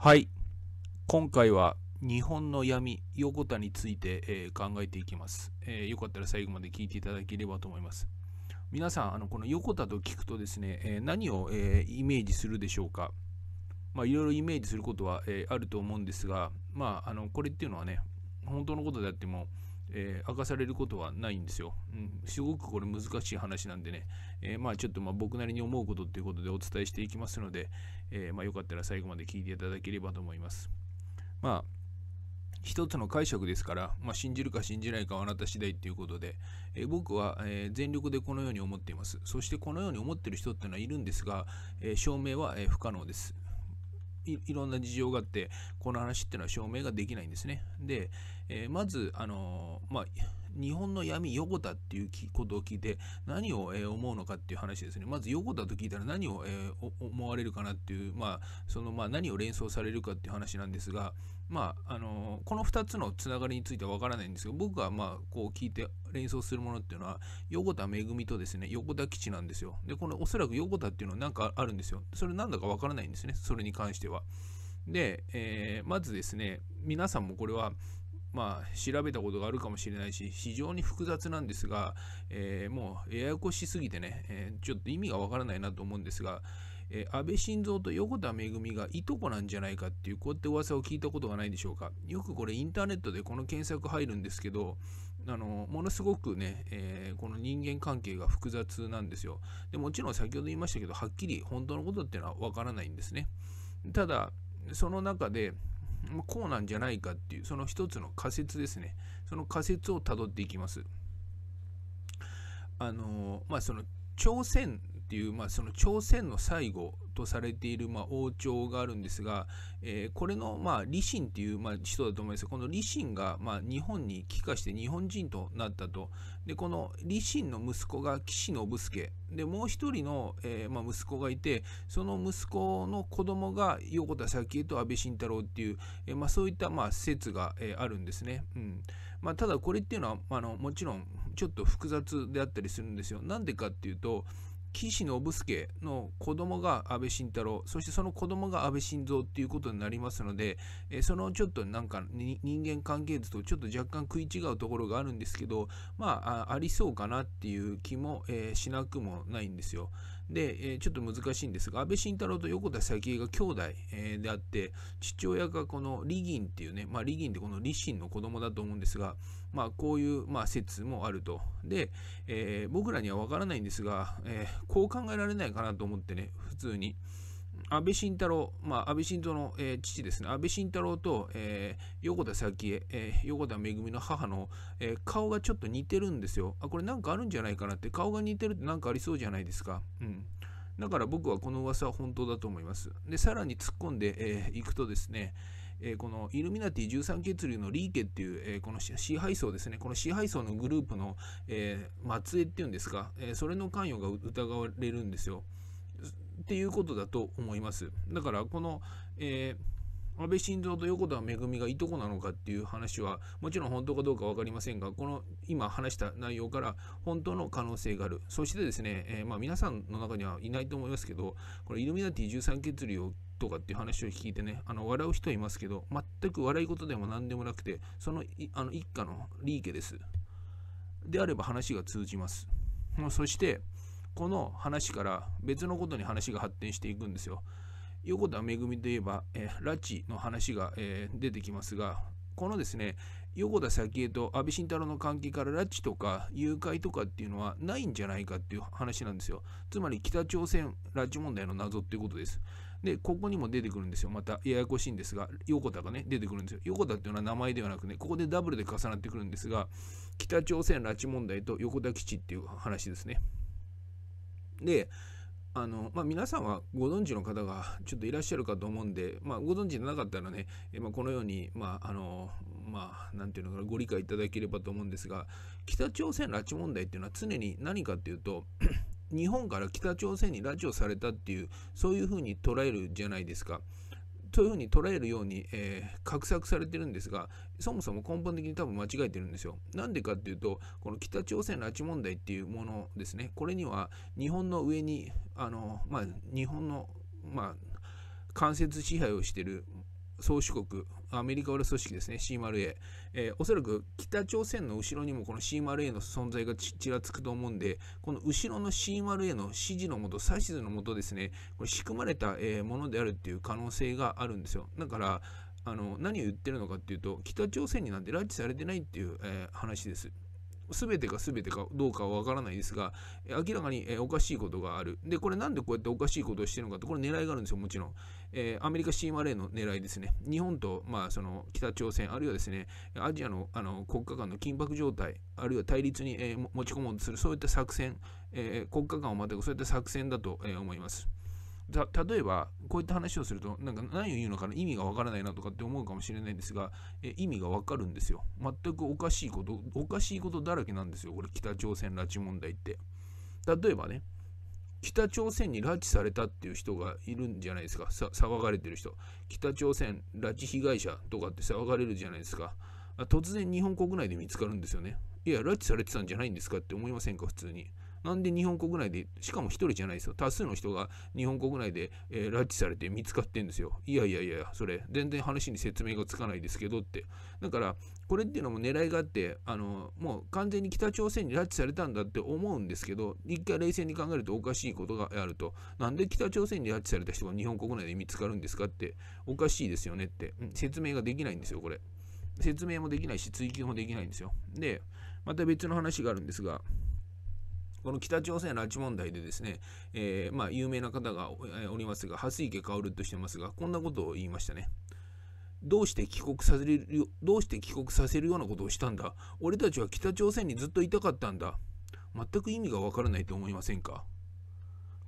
はい。今回は日本の闇、横田について、えー、考えていきます、えー、よかったら最後まで聞いていただければと思います。皆さん、あのこの横田と聞くとですね、えー、何を、えイメージするでしょうか。まあ、いろいろイメージすることは、えあると思うんですが、まあ、あのこれっていうのはね、本当のことであっても、えー、明かされることはないんですよ。うん、すごくこれ難しい話なんでね、えー、まあちょっとまあ僕なりに思うことっていうことでお伝えしていきますので、えー、まあよかったら最後まで聞いていただければと思います。まあ一つの解釈ですから、まあ、信じるか信じないかはあなた次第ということで、え僕は、えー、全力でこのように思っています。そしてこのように思っている人っていうのはいるんですが、えー、証明は、え不可能です。いろんな事情があってこの話っていうのは証明ができないんですね。で、えー、まずあのー、まあ日本の闇横田っていうことを聞いて何を、えー、思うのかっていう話ですね。まず横田と聞いたら何を、えー、思われるかなっていう、まあ、そのまあ何を連想されるかっていう話なんですが、まあ、あのこの2つのつながりについてはわからないんですけど僕がまあこう聞いて連想するものっていうのは横田めぐみとですね横田基地なんですよでこのおそらく横田っていうのは何かあるんですよそれなんだかわからないんですねそれに関してはで、えー、まずですね皆さんもこれはまあ、調べたことがあるかもしれないし、非常に複雑なんですが、えー、もうややこしすぎてね、えー、ちょっと意味がわからないなと思うんですが、えー、安倍晋三と横田めぐみがいとこなんじゃないかっていう、こうやって噂を聞いたことがないでしょうか。よくこれインターネットでこの検索入るんですけど、あの、ものすごくね、えー、この人間関係が複雑なんですよ。で、もちろん先ほど言いましたけど、はっきり本当のことっていうのはわからないんですね。ただ、その中で、こうなんじゃないかっていう、その一つの仮説ですね。その仮説をたどっていきます。あの、まあ、その、朝鮮っていう、まあ、その朝鮮の最後とされている、まあ、王朝があるんですが、えー、これの、まあ、李信っていう、まあ、人だと思いますこの李信が、まあ、日本に帰化して日本人となったとでこの李信の息子が岸信介でもう一人の、えーまあ、息子がいてその息子の子供が横田早紀江と安倍晋太郎っていう、えーまあ、そういった、まあ、説が、えー、あるんですね、うんまあ、ただこれっていうのはあのもちろんちょっと複雑であったりするんですよなんでかっていうと岸信介の子供が安倍晋太郎そしてその子供が安倍晋三っていうことになりますので、えそのちょっとなんか人間関係図とちょっと若干食い違うところがあるんですけどまあありそうかなっていう気も、えー、しなくもないんですよ。で、えー、ちょっと難しいんですが安倍晋太郎と横田早紀江が兄弟、えー、であって父親がこの李銀っていうね、まあ、李銀ってこの李信の子供だと思うんですが、まあ、こういう、まあ、説もあるとで、えー、僕らには分からないんですが、えこう考えられないかなと思ってね普通に。安倍晋太郎、まあ、安倍晋三の、えー、父ですね、安倍晋太郎と、えー、横田早紀江、えー、横田めぐみの母の、え顔がちょっと似てるんですよ。あ、これなんかあるんじゃないかなって、顔が似てるって何かありそうじゃないですか。うん。だから僕はこの噂は本当だと思います。で、さらに突っ込んでい、えー、くとですね、えー、このイルミナティ13血流のリーケっていう、えー、この支配層ですね、この支配層のグループの、え末裔っていうんですか、えそれの関与が疑われるんですよ。っていうことだと思います。だからこの、えー、安倍晋三と横田めぐみがいとこなのかっていう話はもちろん本当かどうか分かりませんがこの今話した内容から本当の可能性があるそしてですね、えー、まあ、皆さんの中にはいないと思いますけどこれイルミナティ13血流とかっていう話を聞いてねあの笑う人いますけど全く笑い事でも何でもなくてそのあの一家のリーケですであれば話が通じますそしてこの話から別のことに話が発展していくんですよ。横田めぐみといえば、えー、拉致の話が、えー、出てきますが、このですね、横田早紀江と安倍晋太郎の関係から拉致とか誘拐とかっていうのはないんじゃないかっていう話なんですよ。つまり北朝鮮拉致問題の謎っていうことです。で、ここにも出てくるんですよ。またややこしいんですが、横田がね、出てくるんですよ。横田っていうのは名前ではなくね、ここでダブルで重なってくるんですが、北朝鮮拉致問題と横田基地っていう話ですね。であの、まあ、皆さんはご存知の方がちょっといらっしゃるかと思うんで、まあ、ご存知でなかったらね、えまあ、このように、まああのまあ、なんていうのかなご理解いただければと思うんですが北朝鮮拉致問題っていうのは常に何かっていうと 日本から北朝鮮に拉致をされたっていうそういうふうに捉えるじゃないですか。そういうふうに捉えるように、えー、画策されてるんですがそもそも根本的に多分間違えてるんですよ。なんでかっていうとこの北朝鮮拉致問題っていうものですねこれには日本の上にあの、まあ、日本の、まあ、間接支配をしてる宗主国、アメリカ裏組織ですね、CMRA、えー、おそらく北朝鮮の後ろにもこの CMRA の存在がちらつくと思うんで、この後ろの CMRA の指示のもと、指図のもとですね、これ仕組まれた、えー、ものであるっていう可能性があるんですよ。だから、あの何を言ってるのかっていうと、北朝鮮になんて拉致されてないっていう、えー、話です。全てか全てかどうかはわからないですが、明らかにおかしいことがある。で、これなんでこうやっておかしいことをしてるのかって、これ狙いがあるんですよ、もちろん。えー、アメリカ CMRA の狙いですね。日本と、まあ、その北朝鮮、あるいはですね、アジアのあの国家間の緊迫状態、あるいは対立に、えー、持ち込もうとする、そういった作戦、えー、国家間をまたぐ、そういった作戦だと、え思います。例えば、こういった話をすると、なんか何を言うのかな意味がわからないなとかって思うかもしれないんですが、え意味がわかるんですよ。全くおかしいこと、おかしいことだらけなんですよ。これ、北朝鮮拉致問題って。例えばね、北朝鮮に拉致されたっていう人がいるんじゃないですか。騒がれてる人。北朝鮮拉致被害者とかって騒がれるじゃないですか。突然日本国内で見つかるんですよね。いや、拉致されてたんじゃないんですかって思いませんか、普通に。なんで日本国内で、しかも1人じゃないですよ。多数の人が日本国内で、えー、拉致されて見つかってんですよ。いやいやいや、それ、全然話に説明がつかないですけどって。だから、これっていうのも狙いがあって、あの、もう完全に北朝鮮に拉致されたんだって思うんですけど、一回冷静に考えるとおかしいことがあると。なんで北朝鮮に拉致された人が日本国内で見つかるんですかって、おかしいですよねって、うん、説明ができないんですよ、これ。説明もできないし、追及もできないんですよ。で、また別の話があるんですが、この北朝鮮拉致問題でですね、えー、まあ、有名な方がおりますが、蓮池薫としてますが、こんなことを言いましたね。どうして帰国させるどうして帰国させるようなことをしたんだ俺たちは北朝鮮にずっといたかったんだ全く意味がわからないと思いませんか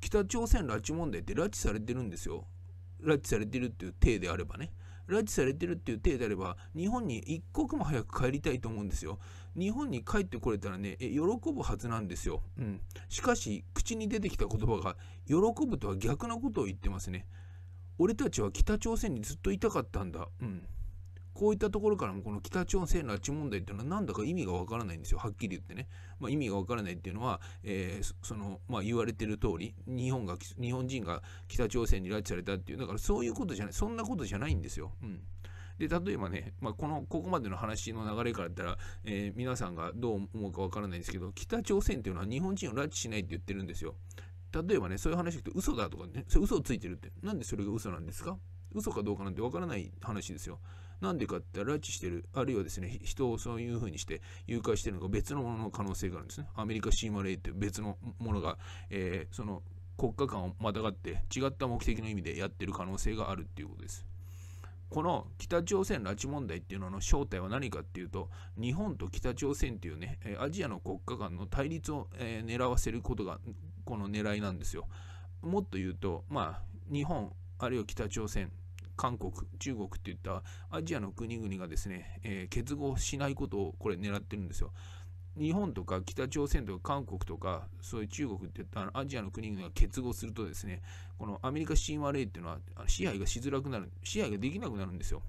北朝鮮拉致問題って拉致されてるんですよ。拉致されてるっていう体であればね。拉致されてるっていう体であれば、日本に一刻も早く帰りたいと思うんですよ。日本に帰ってこれたらね、喜ぶはずなんですよ。うん。しかし、口に出てきた言葉が、喜ぶとは逆なことを言ってますね。俺たちは北朝鮮にずっといたかったんだ。うん。こういったところからもこの北朝鮮拉致問題っていうのはなんだか意味がわからないんですよ。はっきり言ってね。まあ、意味がわからないっていうのは、えー、その、まあ、言われてる通り、日本が、日本人が北朝鮮に拉致されたっていう、だからそういうことじゃない、そんなことじゃないんですよ。うん。で、例えばね、まあ、この、ここまでの話の流れから言ったら、えー、皆さんがどう思うかわからないんですけど、北朝鮮っていうのは日本人を拉致しないって言ってるんですよ。例えばね、そういう話聞くと嘘だとかね、それ嘘をついてるって、なんでそれが嘘なんですか嘘かどうかなんてわからない話ですよ。なんでかって拉致してる、あるいはですね、人をそういうふうにして誘拐してるのが別のものの可能性があるんですね。アメリカ CMRA っていう別のものが、えー、その国家間をまたがって違った目的の意味でやってる可能性があるっていうことです。この北朝鮮拉致問題っていうのの正体は何かっていうと、日本と北朝鮮っていうね、アジアの国家間の対立を、え狙わせることが、この狙いなんですよ。もっと言うと、まあ、日本、あるいは北朝鮮、韓国、中国っていったアジアの国々がですね、えー、結合しないことをこれ狙ってるんですよ。日本とか北朝鮮とか韓国とかそういう中国ってあのアジアの国々が結合するとですねこのアメリカ親和例っていうのは支配がしづらくなる支配ができなくなるんですよ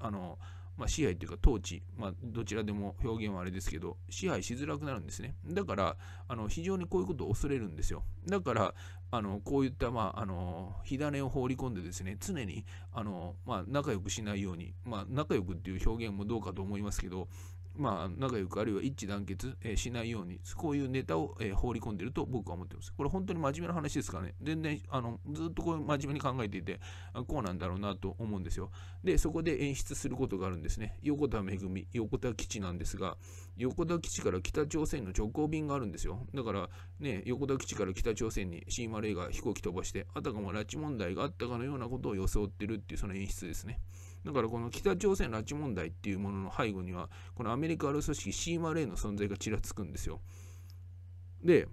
あの、まあ、支配というか統治、まあ、どちらでも表現はあれですけど支配しづらくなるんですねだからあの非常にこういうことを恐れるんですよだからあのこういった、まあ、あの火種を放り込んでですね常にあの、まあ、仲良くしないように、まあ、仲良くっていう表現もどうかと思いますけどまあ、仲良くあるいは一致団結、えー、しないように、こういうネタを、えー、放り込んでると僕は思ってます。これ本当に真面目な話ですからね、全然あのずっとこう真面目に考えていて、こうなんだろうなと思うんですよ。で、そこで演出することがあるんですね。横田めぐみ、横田基地なんですが、横田基地から北朝鮮の直行便があるんですよ。だから、ね、横田基地から北朝鮮に C-0A が飛行機飛ばして、あたかも拉致問題があったかのようなことを装ってるっていうその演出ですね。だからこの北朝鮮拉致問題っていうものの背後にはこのアメリカある組織 CMRA の存在がちらつくんですよ。で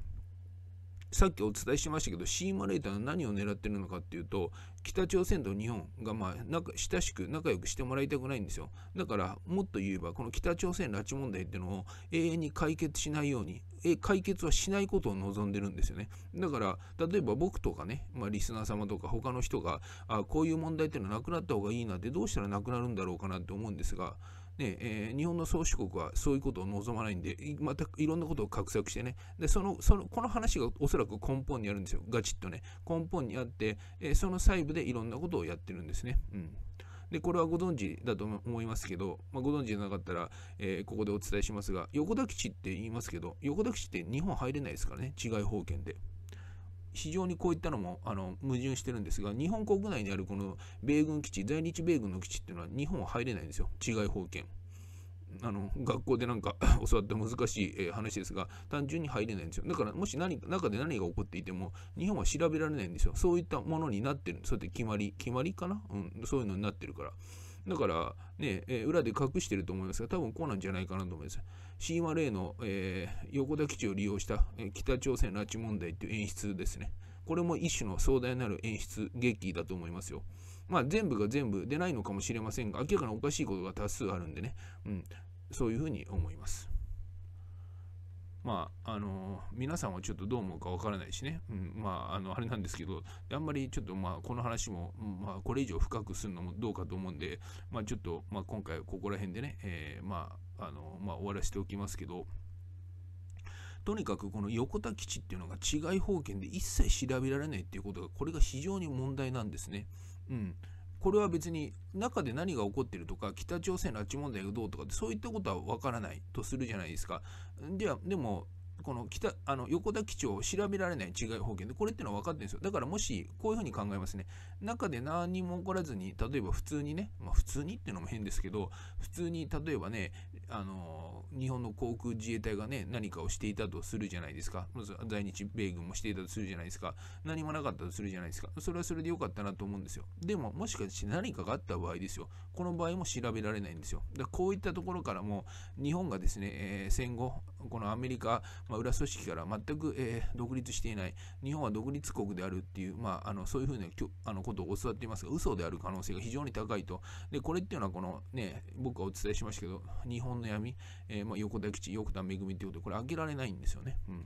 さっきお伝えしましたけどシーマレーターが何を狙ってるのかっていうと北朝鮮と日本がまあ親しく仲良くしてもらいたくないんですよだからもっと言えばこの北朝鮮拉致問題っていうのを永遠に解決しないように解決はしないことを望んでるんですよねだから例えば僕とかね、まあ、リスナー様とか他の人があこういう問題っていうのはなくなった方がいいなってどうしたらなくなるんだろうかなって思うんですがねえー、日本の宗主国はそういうことを望まないんで、またいろんなことを画策してね、でそのそのこの話がおそらく根本にあるんですよ、ガチッとね。根本にあって、えー、その細部でいろんなことをやってるんですね。うんで、これはご存知だと思いますけど、まあ、ご存知じゃなかったら、えー、ここでお伝えしますが、横田基地って言いますけど、横田基地って日本入れないですからね、違い保険で。非常にこういったのもあの矛盾してるんですが、日本国内にあるこの米軍基地、在日米軍の基地っていうのは日本は入れないんですよ、治外法権。あの学校でなんか 教わった難しい話ですが単純に入れないんですよだからもし何中で何が起こっていても日本は調べられないんですよそういったものになってるそうやって決まり決まりかな、うん、そういうのになってるからだからね、え裏で隠してると思いますが、多分こうなんじゃないかなと思います。c 話 a の、えー、横田基地を利用した、え北朝鮮拉致問題という演出ですね。これも一種の壮大なる演出劇だと思いますよ。まあ全部が全部出ないのかもしれませんが、明らかにおかしいことが多数あるんでね、うん、そういうふうに思います。まあ、あの、皆さんはちょっとどう思うかわからないしね、うん、まあ、あの、あれなんですけど、あんまりちょっと、まあ、この話も、まあ、これ以上深くするのもどうかと思うんで、まあ、ちょっと、まあ、今回ここら辺でね、えー、まあ、あの、まあ、終わらせておきますけど、とにかくこの横田基地っていうのが違外法権で一切調べられないっていうことが、これが非常に問題なんですね。うん。これは別に中で何が起こってるとか北朝鮮拉致問題がどうとかそういったことは分からないとするじゃないですか。ではでもこの北あの横田基地を調べられない違い保険でこれってのは分かってるんですよだからもしこういうふうに考えますね中で何にも起こらずに例えば普通にね、まあ、普通にっていうのも変ですけど普通に例えばねあの日本の航空自衛隊がね何かをしていたとするじゃないですか在日米軍もしていたとするじゃないですか何もなかったとするじゃないですかそれはそれで良かったなと思うんですよでももしかして何かがあった場合ですよこの場合も調べられないんですよだこういったところからも日本がですね、えー、戦後このアメリカ、まあ、裏組織から全く、えー、独立していない、日本は独立国であるっていう、まあ、あのそういうふうなあのことを教わっていますが、嘘である可能性が非常に高いと。で、これっていうのは、このね、僕はお伝えしましたけど、日本の闇、えー、まあ、横田基地、横田めぐみということで、これ開けられないんですよね。うん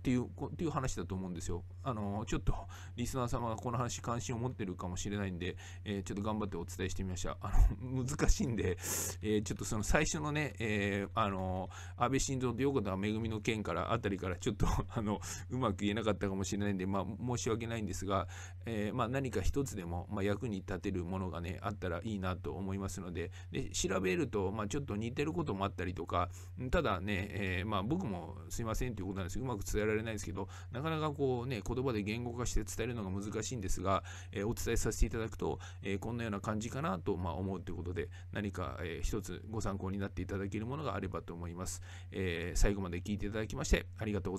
っていう、っていう話だと思うんですよ。あの、ちょっと、リスナー様がこの話関心を持ってるかもしれないんで、えー、ちょっと頑張ってお伝えしてみました。あの、難しいんで、えー、ちょっとその最初のね、えー、あの、安倍晋三と横田めぐみの件からあたりからちょっと、あの、うまく言えなかったかもしれないんで、まあ、申し訳ないんですが、えまあ、何か一つでも、まあ、役に立てるものがね、あったらいいなと思いますので、で、調べると、まあ、ちょっと似てることもあったりとか、ただね、えまあ、僕もすいませんということなんですうまく伝えられられないですけど、なかなかこうね、言葉で言語化して伝えるのが難しいんですが、えー、お伝えさせていただくと、えー、こんなような感じかなと、まあ、思うということで、何か、えー、一つご参考になっていただけるものがあればと思います。え最後まで聞いていただきまして、ありがとうございます。